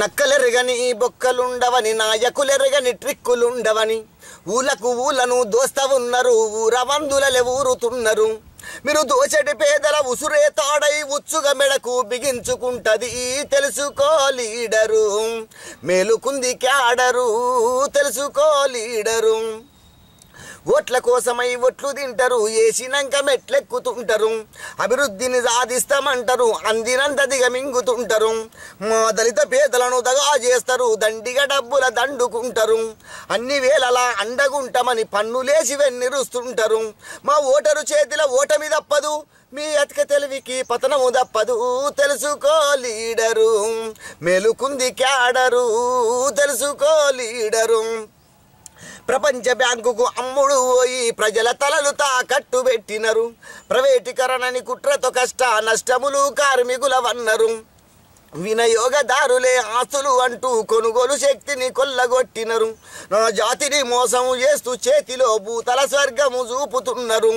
నక్కలెరగని బొక్కలుండవని నాయకులెరగని ట్రిక్కులుండవని ఊలకు ఊలను దోస్తవున్నారు ఊరవందులలే ఊరుతున్నరు మీరు దోచటి పేదల ఉసురే తాడై ఉచ్చుగా మెడకు బిగించుకుంటది తెలుసుకో లీడరు మేలుకుంది క్యాడరు తెలుసుకో లీడరు ఓట్ల కోసమై ఓట్లు తింటారు వేసినాక మెట్లెక్కుతుంటారు అభివృద్ధిని సాధిస్తామంటారు అందినంత దిగమింగుతుంటారు మా దళిత పేదలను దగా చేస్తారు దండిగా డబ్బుల దండుకుంటారు అన్ని వేళలా అండగుంటామని పన్నులేసి వెన్నిరుస్తుంటారు మా ఓటరు చేతిలో ఓటమి తప్పదు మీ అతిక తెలివికి పతనము తప్పదు తెలుసుకో లీడరు మెలుకుంది క్యాడరు తెలుసుకో లీడరు ప్రపంచ బ్యాంకుకు అమ్ముడు పోయి ప్రజల తలలు తాకట్టు పెట్టినరు ప్రైవేటీకరణని కుట్రతో కష్ట నష్టములు కార్మికుల వన్నరు వినియోగదారులే ఆస్తులు అంటూ కొనుగోలు శక్తిని కొల్లగొట్టినరు నా జాతిని మోసం చేస్తూ చేతిలో భూతల స్వర్గము చూపుతున్నారు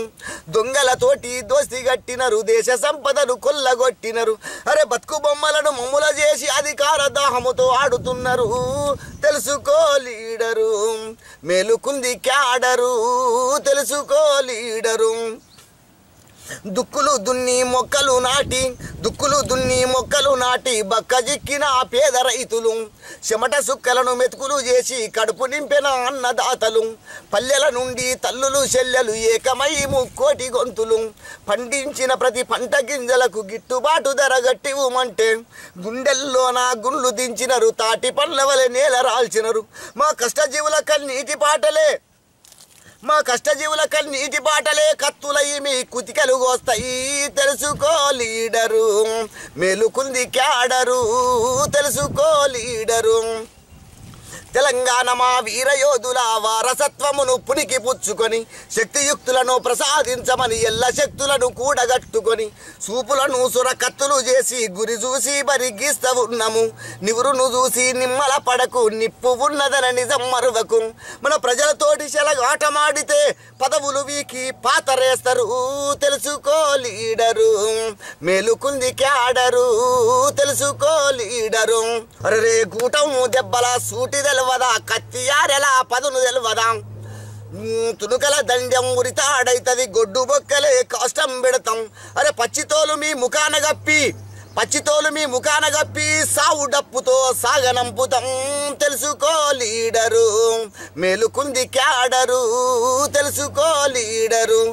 దొంగలతోటి దోస్తి గట్టినరు దేశ సంపదను కొల్లగొట్టినరు అరే బతుకు బొమ్మలను మమ్ముల చేసి అధికార దాహముతో ఆడుతున్నారు తెలుసుకో లీడరు మేలుకుంది క్యాడరు తెలుసుకో లీడరు దుక్కులు దున్ని మొక్కలు నాటి దుక్కులు దున్ని మొక్కలు నాటి బక్క జిక్కిన పేద రైతులు చెమట సుక్కలను మెతుకులు చేసి కడుపు నింపిన అన్నదాతలు పల్లెల నుండి తల్లులు చెల్లెలు ఏకమై ముక్కోటి గొంతులు పండించిన ప్రతి పంట గింజలకు గిట్టుబాటు ధర గట్టివ్వమంటే గుండెల్లోన గుండ్లు దించినరు తాటి పండ్ల వలె నేల రాల్చినరు మా కష్టజీవుల కన్నీటి పాటలే మా కష్టజీవులకల్ నీటి బాటలే కత్తులయ్యి మీ కుతికలు వస్తాయి తెలుసుకో లీడరు మెలుకుంది క్యాడరు తెలుసుకో లీడరు తెలంగాణ మా వీరయోధుల వారసత్వమును పునికి పుచ్చుకొని శక్తియుక్తులను ప్రసాదించమని ఎల్ల శక్తులను కూడగట్టుకొని సూపులను సురకత్తులు చేసి గురి చూసి బరిగిస్త ఉన్నాము నివురును చూసి నిమ్మల పడకు నిప్పు ఉన్నదన నిజం మరువకు మన ప్రజలతోటి శలగాటమాడితే పదవులు వీకి పాతరేస్తారు తెలుసుకో లీడరు మేలుకుంది క్యాడరు తెలుసుకో లీడరు అరే కూటము దెబ్బల సూటి తెలవదా కత్తియారెలా పదును తెలువదా తునుకల దండం ఉరితాడైతది గొడ్డు బొక్కలే కష్టం పెడతాం అరే పచ్చితోలు మీ ముఖాన గప్పి పచ్చితోలు మీ ముఖాన గప్పి సావు డప్పుతో సాగనంపుతాం తెలుసుకో లీడరు మేలుకుంది క్యాడరు తెలుసుకో లీడరు